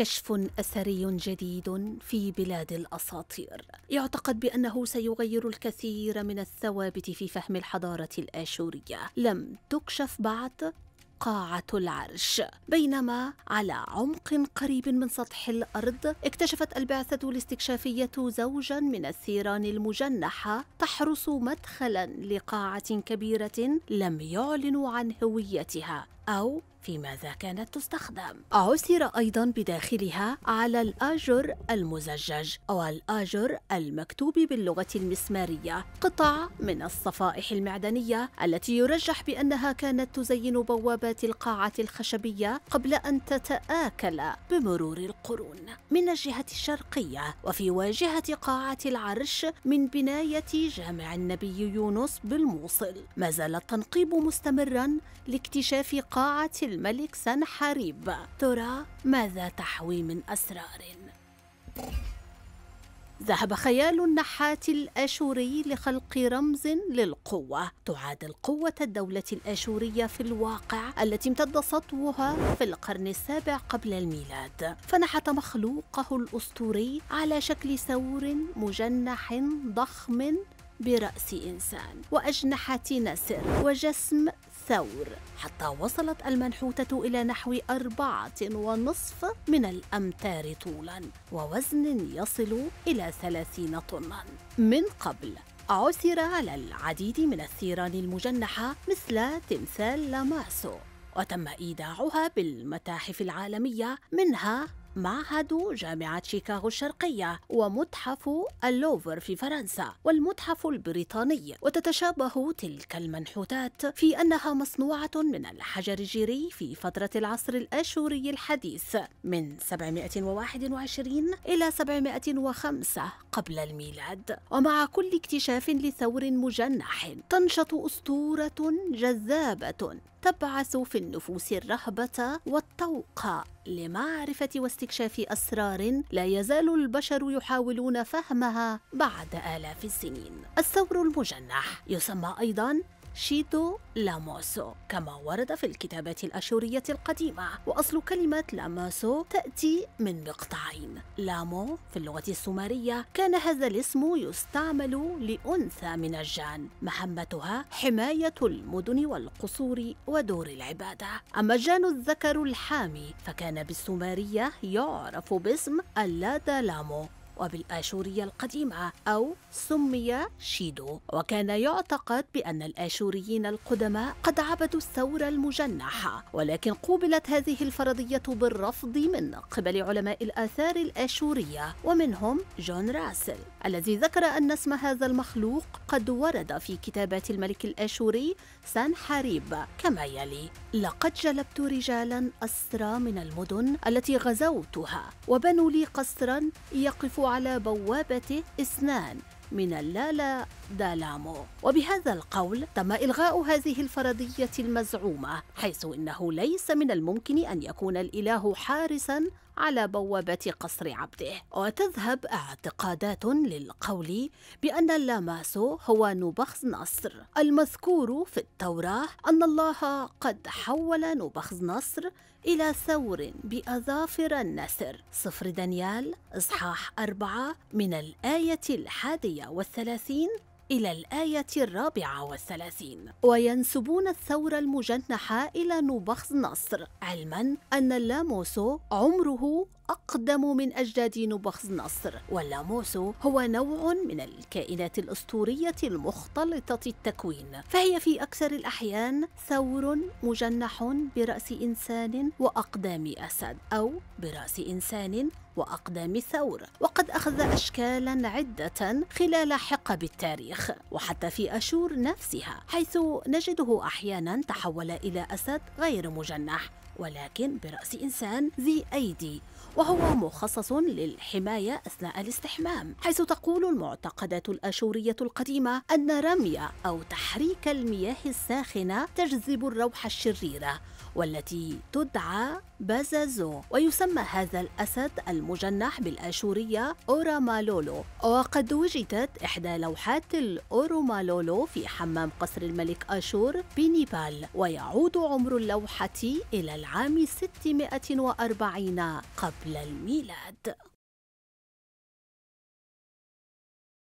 كشف اثري جديد في بلاد الاساطير يعتقد بانه سيغير الكثير من الثوابت في فهم الحضاره الاشوريه لم تكشف بعد قاعة العرش بينما على عمق قريب من سطح الأرض اكتشفت البعثة الاستكشافية زوجا من الثيران المجنحة تحرس مدخلا لقاعة كبيرة لم يعلنوا عن هويتها أو في ماذا كانت تستخدم عثر أيضا بداخلها على الآجر المزجج أو الآجر المكتوب باللغة المسمارية قطع من الصفائح المعدنية التي يرجح بأنها كانت تزين بوابات القاعة الخشبية قبل أن تتآكل بمرور القرون من الجهة الشرقية وفي واجهة قاعة العرش من بناية جامع النبي يونس بالموصل ما زال التنقيب مستمرا لاكتشاف قاعة الملك سنحريب ترى ماذا تحوي من أسرار ذهب خيال النحات الآشوري لخلق رمز للقوة تعادل قوة الدولة الآشورية في الواقع التي امتد سطوها في القرن السابع قبل الميلاد فنحت مخلوقه الأسطوري على شكل ثور مجنح ضخم برأس إنسان وأجنحة نسر وجسم الثور حتى وصلت المنحوتة إلى نحو أربعة ونصف من الأمتار طولا ووزن يصل إلى ثلاثين طنا من قبل عثر على العديد من الثيران المجنحة مثل تمثال لاماسو وتم إيداعها بالمتاحف العالمية منها معهد جامعة شيكاغو الشرقية ومتحف اللوفر في فرنسا والمتحف البريطاني وتتشابه تلك المنحوتات في أنها مصنوعة من الحجر الجيري في فترة العصر الأشوري الحديث من 721 إلى 705 قبل الميلاد ومع كل اكتشاف لثور مجنح تنشط أسطورة جذابة تبعث في النفوس الرهبة والطوق لمعرفة واستكشاف أسرار لا يزال البشر يحاولون فهمها بعد آلاف السنين. الثور المجنح يسمى أيضا شيتو لاموسو كما ورد في الكتابات الأشورية القديمة وأصل كلمة لاماسو تأتي من مقطعين لامو في اللغة السومرية كان هذا الاسم يستعمل لأنثى من الجان مهمتها حماية المدن والقصور ودور العبادة أما الجان الذكر الحامي فكان بالسومرية يعرف باسم اللادا لامو وبالآشورية القديمة أو سمي شيدو وكان يعتقد بأن الآشوريين القدماء قد عبدوا الثور المجنحة ولكن قوبلت هذه الفرضية بالرفض من قبل علماء الآثار الآشورية ومنهم جون راسل الذي ذكر أن اسم هذا المخلوق قد ورد في كتابات الملك الآشوري سان حاريب كما يلي لقد جلبت رجالا أسرى من المدن التي غزوتها وبنوا لي قصرا يقف على بوابة إسنان من اللالا دالامو وبهذا القول تم إلغاء هذه الفرضية المزعومة حيث إنه ليس من الممكن أن يكون الإله حارسا على بوابة قصر عبده وتذهب اعتقادات للقول بأن اللاماسو هو نوبخذ نصر المذكور في التوراة أن الله قد حول نوبخذ نصر إلى ثور بأظافر النسر صفر دانيال إصحاح أربعة من الآية الحادية والثلاثين إلى الآية الرابعة والثلاثين وينسبون الثورة المجنحة إلى نوبخذ نصر علما أن اللاموسو عمره أقدم من أجداد نبخز نصر واللاموس هو نوع من الكائنات الأسطورية المختلطة التكوين فهي في أكثر الأحيان ثور مجنح برأس إنسان وأقدام أسد أو برأس إنسان وأقدام ثور وقد أخذ أشكالا عدة خلال حقب التاريخ وحتى في أشور نفسها حيث نجده أحيانا تحول إلى أسد غير مجنح ولكن برأس إنسان ذي أيدي وهو مخصص للحماية أثناء الاستحمام حيث تقول المعتقدات الآشورية القديمة أن رمي أو تحريك المياه الساخنة تجذب الروح الشريرة والتي تدعى بازازو ويسمى هذا الأسد المجنح بالآشورية أورامالولو وقد وجدت إحدى لوحات الأورامالولو في حمام قصر الملك آشور بنيبال ويعود عمر اللوحة إلى العام 640 قبل الميلاد